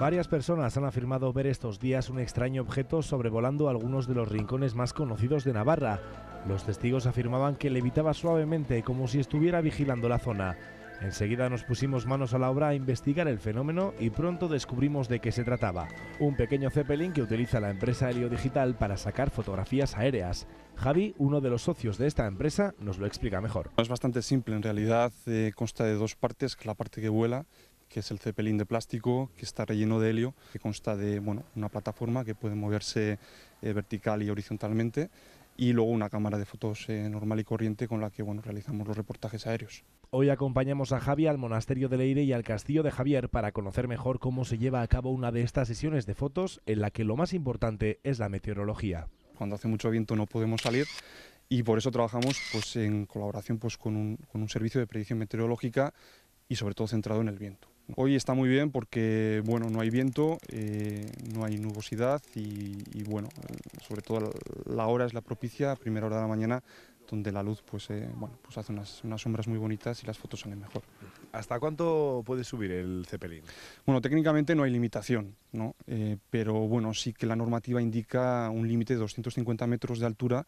Varias personas han afirmado ver estos días un extraño objeto sobrevolando algunos de los rincones más conocidos de Navarra. Los testigos afirmaban que levitaba suavemente como si estuviera vigilando la zona. Enseguida nos pusimos manos a la obra a investigar el fenómeno y pronto descubrimos de qué se trataba. Un pequeño Zeppelin que utiliza la empresa Helio Digital para sacar fotografías aéreas. Javi, uno de los socios de esta empresa, nos lo explica mejor. Es bastante simple, en realidad eh, consta de dos partes, la parte que vuela que es el cepelín de plástico que está relleno de helio, que consta de bueno, una plataforma que puede moverse eh, vertical y horizontalmente y luego una cámara de fotos eh, normal y corriente con la que bueno, realizamos los reportajes aéreos. Hoy acompañamos a Javier al monasterio de Leire y al castillo de Javier para conocer mejor cómo se lleva a cabo una de estas sesiones de fotos en la que lo más importante es la meteorología. Cuando hace mucho viento no podemos salir y por eso trabajamos pues, en colaboración pues, con, un, con un servicio de predicción meteorológica y sobre todo centrado en el viento. Hoy está muy bien porque bueno, no hay viento, eh, no hay nubosidad y, bueno, sobre todo la hora es la propicia, primera hora de la mañana donde la luz pues, eh, bueno, pues hace unas, sombras muy bonitas y las fotos salen mejor. ¿Hasta cuánto puede subir el Zeppelin? Bueno, técnicamente no hay limitación, eh, pero bueno, sí que la normativa indica un límite de 250 metros de altura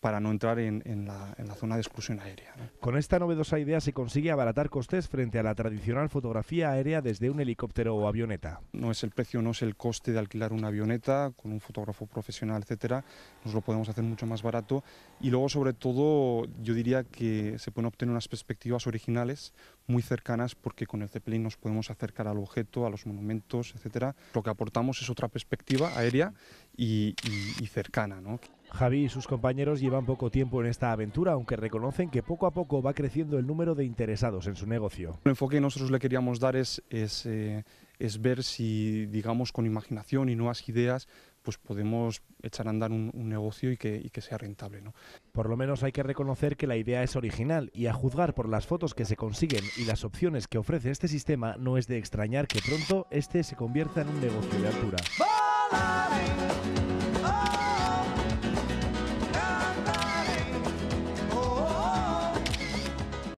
para no entrar en, la, zona de exclusión aérea. Con esta novedosa idea se consigue abaratar costes frente a la tradicional fotografía aérea desde un helicóptero o avioneta. No es el precio, no es el coste de alquilar una avioneta con un fotógrafo profesional, etcétera. Nos lo podemos hacer mucho más barato y luego sobre todo yo diría que se pueden obtener unas perspectivas originales muy cercanas porque con el Zeppelin nos podemos acercar al objeto, a los monumentos, etc. Lo que aportamos es otra perspectiva aérea y, cercana. ¿no? Javi y sus compañeros llevan poco tiempo en esta aventura, aunque reconocen que poco a poco va creciendo el número de interesados en su negocio. El enfoque que nosotros le queríamos dar es, eh, es ver si, digamos, con imaginación y nuevas ideas, pues podemos echar a andar un, negocio y que, que, sea rentable. ¿no? Por lo menos hay que reconocer que la idea es original y a juzgar por las fotos que se consiguen y las opciones que ofrece este sistema, no es de extrañar que pronto este se convierta en un negocio de altura.